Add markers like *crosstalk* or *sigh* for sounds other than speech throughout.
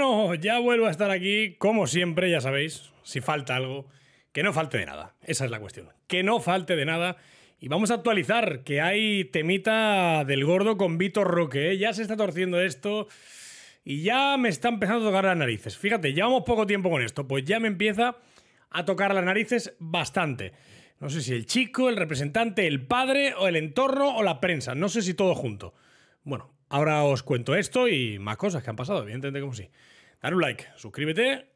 Bueno, ya vuelvo a estar aquí, como siempre, ya sabéis, si falta algo, que no falte de nada. Esa es la cuestión. Que no falte de nada. Y vamos a actualizar, que hay temita del gordo con Vitor Roque. ¿eh? Ya se está torciendo esto y ya me está empezando a tocar las narices. Fíjate, llevamos poco tiempo con esto, pues ya me empieza a tocar las narices bastante. No sé si el chico, el representante, el padre o el entorno o la prensa. No sé si todo junto. Bueno, Ahora os cuento esto y más cosas que han pasado, evidentemente como sí. Dale un like, suscríbete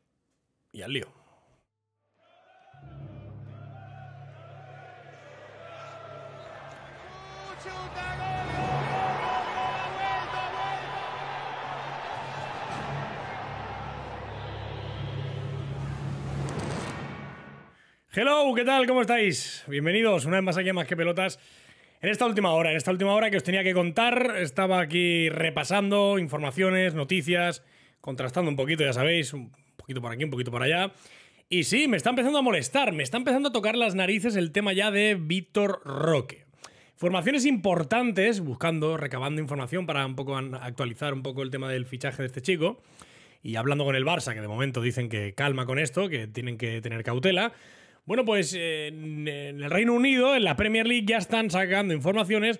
y al lío. Hello, ¿qué tal? ¿Cómo estáis? Bienvenidos una vez más aquí a Más que Pelotas. En esta última hora, en esta última hora que os tenía que contar, estaba aquí repasando informaciones, noticias, contrastando un poquito, ya sabéis, un poquito por aquí, un poquito por allá. Y sí, me está empezando a molestar, me está empezando a tocar las narices el tema ya de Víctor Roque. Formaciones importantes, buscando, recabando información para un poco actualizar un poco el tema del fichaje de este chico. Y hablando con el Barça, que de momento dicen que calma con esto, que tienen que tener cautela. Bueno, pues en el Reino Unido, en la Premier League, ya están sacando informaciones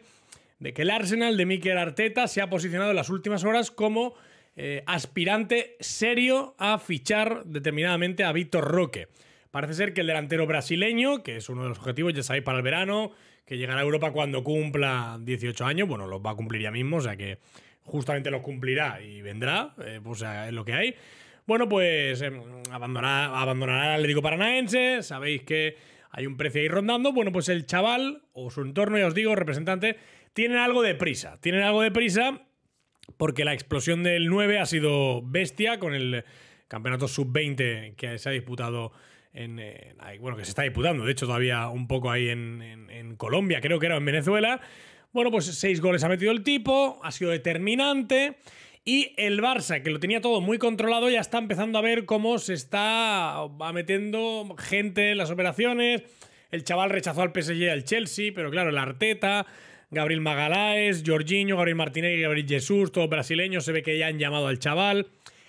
de que el Arsenal de Mikel Arteta se ha posicionado en las últimas horas como eh, aspirante serio a fichar determinadamente a Víctor Roque. Parece ser que el delantero brasileño, que es uno de los objetivos, ya sabéis, para el verano, que llegará a Europa cuando cumpla 18 años, bueno, los va a cumplir ya mismo, o sea que justamente los cumplirá y vendrá, eh, pues eh, es lo que hay. Bueno, pues em, abandonar, abandonará el Atlético Paranaense, sabéis que hay un precio ahí rondando. Bueno, pues el chaval o su entorno, ya os digo, representante, tienen algo de prisa. Tienen algo de prisa porque la explosión del 9 ha sido bestia con el campeonato sub-20 que se ha disputado en, bueno, que se está disputando, de hecho, todavía un poco ahí en, en, Colombia, creo que era en Venezuela. Bueno, pues seis goles ha metido el tipo, ha sido determinante. Y el Barça, que lo tenía todo muy controlado, ya está empezando a ver cómo se está metiendo gente en las operaciones. El chaval rechazó al PSG y al Chelsea, pero claro, el Arteta, Gabriel Magaláes, Jorginho, Gabriel Martinez y Gabriel Jesús, todos brasileños, se ve que ya han llamado al chaval.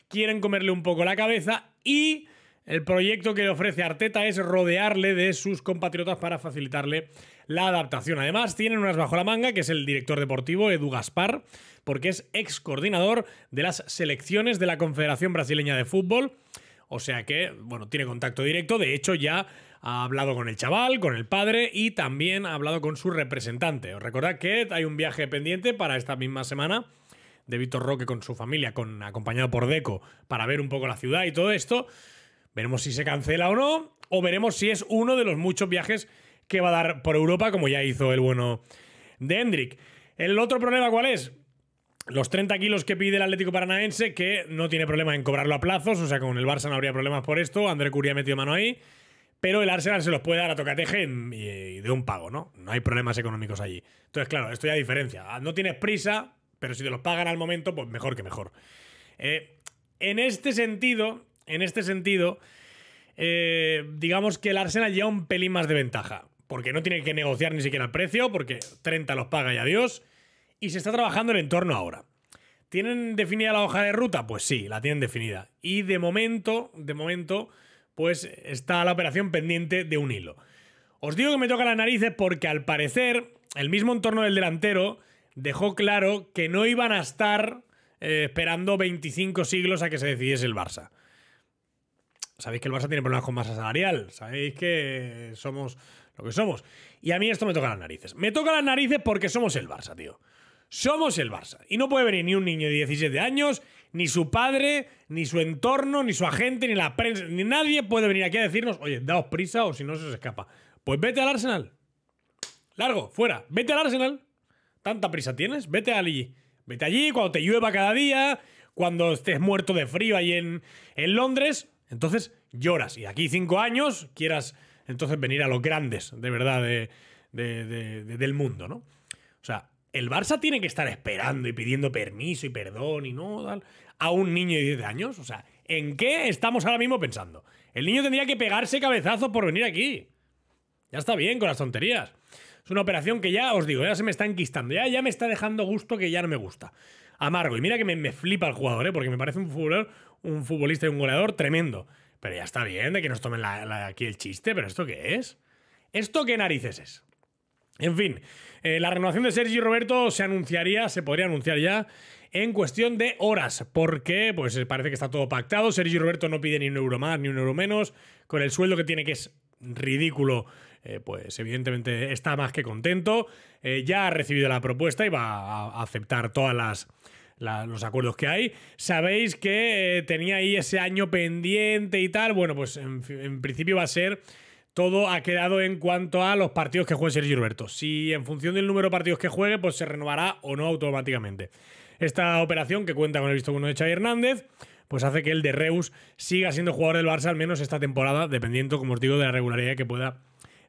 Quieren comerle un poco la cabeza y el proyecto que le ofrece Arteta es rodearle de sus compatriotas para facilitarle la adaptación. Además, tienen unas bajo la manga, que es el director deportivo Edu Gaspar, porque es ex coordinador de las selecciones de la Confederación Brasileña de Fútbol. O sea que, bueno, tiene contacto directo. De hecho, ya ha hablado con el chaval, con el padre y también ha hablado con su representante. Os recordad que hay un viaje pendiente para esta misma semana de Víctor Roque con su familia, con, acompañado por Deco, para ver un poco la ciudad y todo esto. Veremos si se cancela o no, o veremos si es uno de los muchos viajes que va a dar por Europa, como ya hizo el bueno de Hendrik. El otro problema, ¿cuál es? Los 30 kilos que pide el Atlético Paranaense, que no tiene problema en cobrarlo a plazos, o sea, con el Barça no habría problemas por esto, André Curia ha metido mano ahí, pero el Arsenal se los puede dar a tocateje y de un pago, ¿no? No hay problemas económicos allí. Entonces, claro, esto ya diferencia. Ah, no tienes prisa, pero si te los pagan al momento, pues mejor que mejor. Eh, en este sentido, en este sentido, eh, digamos que el Arsenal lleva un pelín más de ventaja, porque no tiene que negociar ni siquiera el precio, porque 30 los paga y adiós, y se está trabajando el entorno ahora. ¿Tienen definida la hoja de ruta? Pues sí, la tienen definida. Y de momento, de momento, pues está la operación pendiente de un hilo. Os digo que me toca las narices porque al parecer el mismo entorno del delantero dejó claro que no iban a estar eh, esperando 25 siglos a que se decidiese el Barça. Sabéis que el Barça tiene problemas con masa salarial, sabéis que somos lo que somos. Y a mí esto me toca las narices. Me toca las narices porque somos el Barça, tío. Somos el Barça. Y no puede venir ni un niño de 17 años, ni su padre, ni su entorno, ni su agente, ni la prensa, ni nadie puede venir aquí a decirnos, oye, daos prisa o si no se os escapa. Pues vete al Arsenal. Largo, fuera. Vete al Arsenal. ¿Tanta prisa tienes? Vete allí. Vete allí cuando te llueva cada día, cuando estés muerto de frío ahí en, en Londres. Entonces lloras. Y aquí cinco años quieras entonces venir a los grandes, de verdad, de, del mundo, ¿no? O sea, el Barça tiene que estar esperando y pidiendo permiso y perdón y no tal a un niño de 10 años. O sea, ¿en qué estamos ahora mismo pensando? El niño tendría que pegarse cabezazos por venir aquí. Ya está bien con las tonterías. Es una operación que ya, os digo, ya se me está enquistando. Ya, ya me está dejando gusto que ya no me gusta amargo. Y mira que me, flipa el jugador, ¿eh? porque me parece un futbolista, un futbolista y un goleador tremendo. Pero ya está bien de que nos tomen aquí el chiste, pero ¿esto qué es? ¿Esto qué narices es? En fin, eh, la renovación de Sergi Roberto se anunciaría, se podría anunciar ya en cuestión de horas, porque pues parece que está todo pactado. Sergio Roberto no pide ni un euro más ni un euro menos, con el sueldo que tiene que es ridículo eh, pues evidentemente está más que contento, eh, ya ha recibido la propuesta y va a aceptar todas las... los acuerdos que hay. Sabéis que eh, tenía ahí ese año pendiente y tal. Bueno, pues en, principio va a ser. Todo ha quedado en cuanto a los partidos que juegue Sergio Roberto. Si en función del número de partidos que juegue, pues se renovará o no automáticamente. Esta operación, que cuenta con el visto bueno de Xavi Hernández, pues hace que el de Reus siga siendo jugador del Barça al menos esta temporada, dependiendo, como os digo, de la regularidad que pueda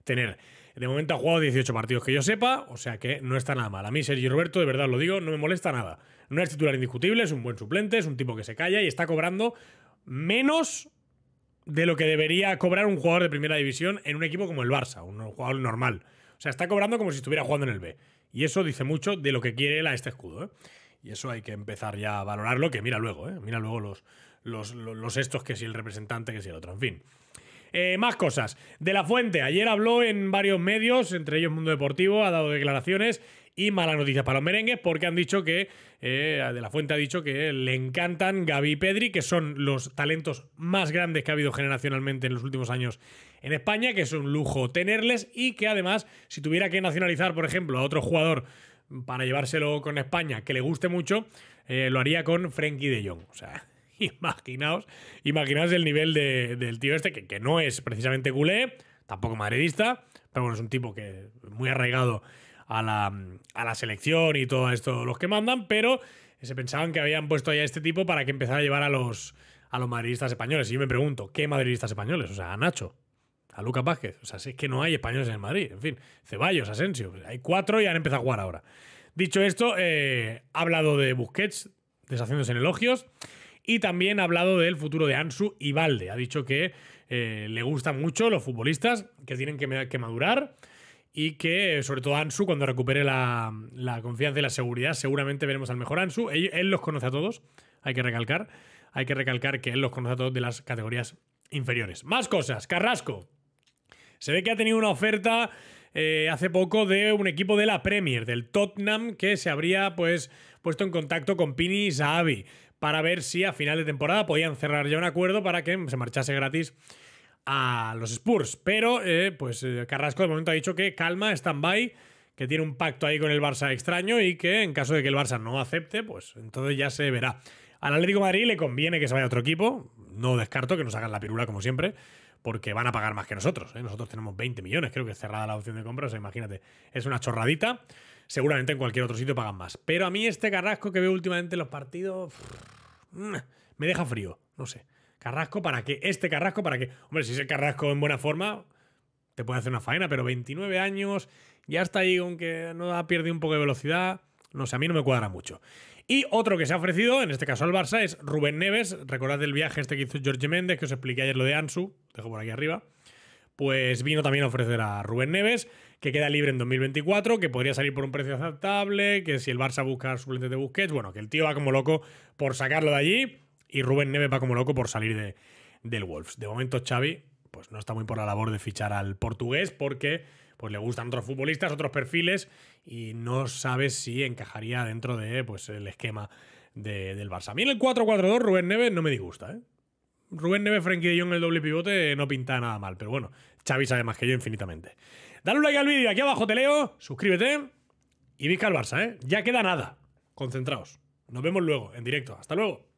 tener. De momento ha jugado 18 partidos que yo sepa, o sea que no está nada mal. A mí Sergio Roberto, de verdad lo digo, no me molesta nada. No es titular indiscutible, es un buen suplente, es un tipo que se calla y está cobrando menos de lo que debería cobrar un jugador de primera división en un equipo como el Barça, un jugador normal. O sea, está cobrando como si estuviera jugando en el B. Y eso dice mucho de lo que quiere él a este escudo. ¿eh? Y eso hay que empezar ya a valorarlo, que mira luego, ¿eh? mira luego los, los, los, estos, que si el representante, que si el otro, en fin. Eh, más cosas. De la Fuente, ayer habló en varios medios, entre ellos Mundo Deportivo, ha dado declaraciones y malas noticias para los merengues porque han dicho que, eh, De la Fuente ha dicho que le encantan Gaby y Pedri, que son los talentos más grandes que ha habido generacionalmente en los últimos años en España, que es un lujo tenerles y que además, si tuviera que nacionalizar, por ejemplo, a otro jugador para llevárselo con España que le guste mucho, eh, lo haría con Frenkie de Jong. O sea, *laughs* imaginaos, imaginaos el nivel del tío este, que, que, no es precisamente culé, tampoco madridista, pero bueno, es un tipo que muy arraigado a la, selección y todo esto, los que mandan, pero se pensaban que habían puesto ya este tipo para que empezara a llevar a los, a los madridistas españoles. Y yo me pregunto, ¿qué madridistas españoles? O sea, a Nacho, a Luca Vázquez. O sea, si es que no hay españoles en el Madrid. En fin, Ceballos, Asensio. Pues hay cuatro y han empezado a jugar ahora. Dicho esto, eh, ha hablado de Busquets, deshaciéndose en elogios. Y también ha hablado del futuro de Ansu y Valde. Ha dicho que eh, le gustan mucho los futbolistas, que tienen que, madurar. Y que, sobre todo, Ansu, cuando recupere la, confianza y la seguridad, seguramente veremos al mejor Ansu. Él, los conoce a todos, hay que recalcar. Hay que recalcar que él los conoce a todos de las categorías inferiores. Más cosas. Carrasco. Se ve que ha tenido una oferta eh, hace poco de un equipo de la Premier, del Tottenham, que se habría pues, puesto en contacto con Pini y para ver si a final de temporada podían cerrar ya un acuerdo para que se marchase gratis a los Spurs. Pero, eh, pues eh, Carrasco de momento ha dicho que calma, stand-by, que tiene un pacto ahí con el Barça extraño y que en caso de que el Barça no acepte, pues entonces ya se verá. Al Atlético de Madrid le conviene que se vaya a otro equipo. No descarto que nos hagan la pirula, como siempre, porque van a pagar más que nosotros. ¿eh? Nosotros tenemos 20 millones, creo que cerrada la opción de compra, o sea, imagínate, es una chorradita. Seguramente en cualquier otro sitio pagan más. Pero a mí este Carrasco que veo últimamente en los partidos... Mm, me deja frío, no sé. Carrasco para qué, este Carrasco para qué. Hombre, si es el Carrasco en buena forma, te puede hacer una faena, pero 29 años, ya está ahí, aunque no ha perdido un poco de velocidad. No sé, a mí no me cuadra mucho. Y otro que se ha ofrecido, en este caso al Barça, es Rubén Neves. Recordad el viaje este que hizo Jorge Méndez, que os expliqué ayer lo de Ansu, dejo por aquí arriba. Pues vino también a ofrecer a Rubén Neves que queda libre en 2024, que podría salir por un precio aceptable, que si el Barça busca suplentes de Busquets, bueno, que el tío va como loco por sacarlo de allí y Rubén Neves va como loco por salir de, del Wolves. De momento Xavi pues no está muy por la labor de fichar al portugués porque pues le gustan otros futbolistas, otros perfiles y no sabe si encajaría dentro de pues el esquema del Barça. A mí en el 4-4-2 Rubén Neves no me disgusta, ¿eh? Rubén Neves, Frenkie de Jong, el doble pivote no pinta nada mal, pero bueno, Xavi sabe más que yo infinitamente. Dale un like al vídeo, aquí abajo te leo, suscríbete y visca el Barça, ¿eh? Ya queda nada. Concentraos. Nos vemos luego, en directo. Hasta luego.